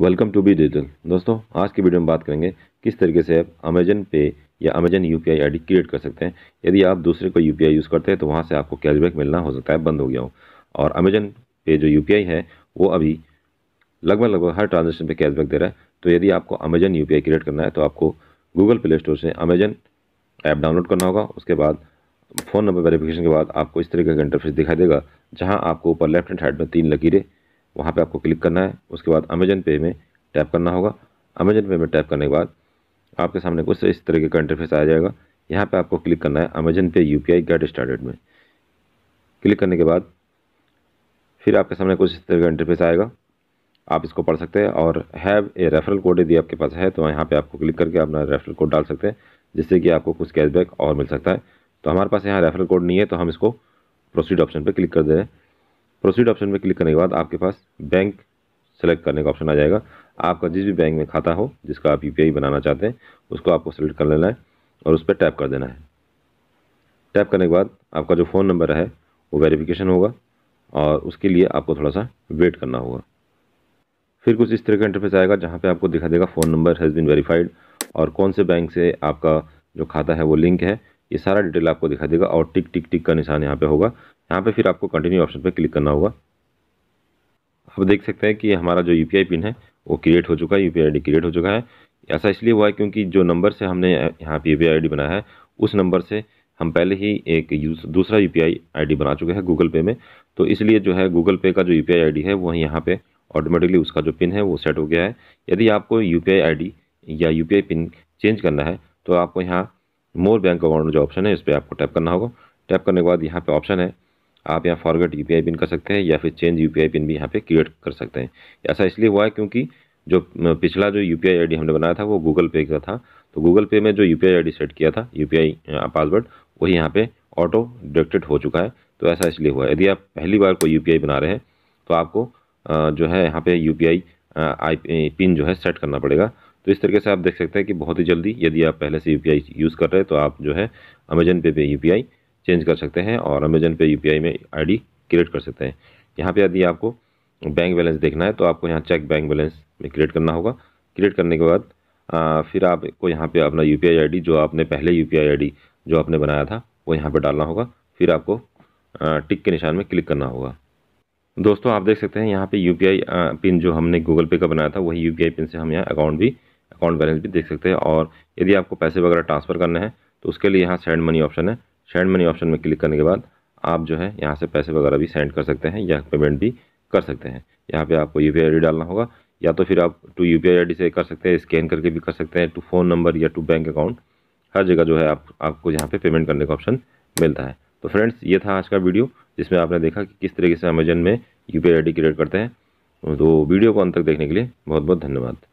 welcome to be digital दोस्तों आज की वीडियो में बात करेंगे किस तरीके से आप अमेजन पे या अमेजन यू पी आई क्रिएट कर सकते हैं यदि आप दूसरे को यू यूज़ करते हैं तो वहाँ से आपको कैशबैक मिलना हो सकता है बंद हो गया हो और अमेजन पे जो यू है वो अभी लगभग लगभग हर ट्रांजेक्शन पर कैशबैक दे रहा है तो यदि आपको अमेजन यू क्रिएट करना है तो आपको गूगल प्ले स्टोर से अमेजन ऐप डाउनलोड करना होगा उसके बाद फ़ोन नंबर वेरिफिकेशन के बाद आपको इस तरीके का इंटरफेस दिखाई देगा जहाँ आपको ऊपर लेफ्ट हैंड साइड में तीन लकीरें वहाँ पर आपको क्लिक करना है उसके बाद अमेजन पे में टैप करना होगा अमेजन पे में टैप करने के बाद आपके सामने कुछ इस तरीके का इंटरफेस आ जाएगा यहाँ पे आपको क्लिक करना है Amazon pay U P get started में क्लिक करने के बाद फिर आपके सामने कुछ इस तरह का इंटरफेस आएगा आप इसको पढ़ सकते हैं और हैव ए रेफरल कोड यदि आपके पास है तो यहाँ पे आपको क्लिक करके अपना रेफरल कोड डाल सकते हैं जिससे कि आपको कुछ कैशबैक और मिल सकता है तो हमारे पास यहाँ रेफरल कोड नहीं है तो हम इसको प्रोसीड ऑप्शन पर क्लिक कर दे रहे हैं प्रोसीड ऑप्शन पर क्लिक करने के बाद आपके पास बैंक सेलेक्ट करने का ऑप्शन आ जाएगा आपका जिस भी बैंक में खाता हो जिसका आप यू बनाना चाहते हैं उसको आपको सेलेक्ट कर लेना है और उस पर टैप कर देना है टैप करने के बाद आपका जो फ़ोन नंबर है वो वेरिफिकेशन होगा और उसके लिए आपको थोड़ा सा वेट करना होगा फिर कुछ इस तरह का इंटरफेस आएगा जहाँ पर आपको दिखा देगा phone number has been verified और कौन से बैंक से आपका जो खाता है वो लिंक है ये सारा डिटेल आपको दिखा देगा और टिक टिक टिक का निशान यहाँ पे होगा यहाँ पे फिर आपको कंटिन्यू ऑप्शन पे क्लिक करना होगा आप देख सकते हैं कि हमारा जो यू पिन है वो क्रिएट हो चुका है यू पी क्रिएट हो चुका है ऐसा इसलिए हुआ है क्योंकि जो नंबर से हमने यहाँ पे यू पी बनाया है उस नंबर से हम पहले ही एक दूसरा यू पी बना चुके हैं गूगल पे में तो इसलिए जो है गूगल पे का जो यू पी है वही यहाँ पर ऑटोमेटिकली उसका जो पिन है वो सेट हो गया है यदि आपको यू पी या यू पिन चेंज करना है तो आपको यहाँ मोर बैंक अकाउंट जो ऑप्शन है इस पर आपको टैप करना होगा टैप करने के बाद यहाँ पर ऑप्शन है आप यहाँ फॉरगेट यू पिन कर सकते हैं या फिर चेंज यू पिन भी यहाँ पे क्रिएट कर सकते हैं ऐसा इसलिए हुआ है क्योंकि जो पिछला जो यू पी हमने बनाया था वो गूगल पे का था तो गूगल पे में जो यू पी सेट किया था यू पासवर्ड वही यहाँ पर ऑटो डिटेक्टेड हो चुका है तो ऐसा इसलिए हुआ है यदि आप पहली बार कोई यू बना रहे हैं तो आपको जो है यहाँ पे यू पी पिन जो है सेट करना पड़ेगा तो इस तरीके से आप देख सकते हैं कि बहुत ही जल्दी यदि आप पहले से यू यूज़ कर रहे हैं तो आप जो है अमेजन पे पे यू चेंज कर सकते हैं और अमेजन पे यू में आई क्रिएट कर सकते हैं यहाँ पर यदि आपको बैंक बैलेंस देखना है तो आपको यहाँ चेक बैंक बैलेंस में क्रिएट करना होगा क्रिएट करने के बाद आ, फिर आपको यहाँ पे अपना यू पी जो आपने पहले यू पी जो आपने बनाया था वो यहाँ पर डालना होगा फिर आपको टिक के निशान में क्लिक करना होगा दोस्तों आप देख सकते हैं यहाँ पर यू पिन जो हमने गूगल पे का बनाया था वही यू पिन से हम यहाँ अकाउंट भी अकाउंट बैलेंस भी देख सकते हैं और यदि आपको पैसे वगैरह ट्रांसफ़र करने हैं तो उसके लिए यहाँ सेंड मनी ऑप्शन है सेंड मनी ऑप्शन में क्लिक करने के बाद आप जो है यहाँ से पैसे वगैरह भी सेंड कर सकते हैं या पेमेंट भी कर सकते हैं यहाँ पे आपको यू पी डालना होगा या तो फिर आप टू यू पी से कर सकते हैं स्कैन करके भी कर सकते हैं टू फ़ोन नंबर या टू बैंक अकाउंट हर जगह जो है आप आपको यहाँ पे पेमेंट करने का ऑप्शन मिलता है तो फ्रेंड्स ये था आज का वीडियो जिसमें आपने देखा कि किस तरीके से अमेजन में यू पी क्रिएट करते हैं तो वीडियो को अंत तक देखने के लिए बहुत बहुत धन्यवाद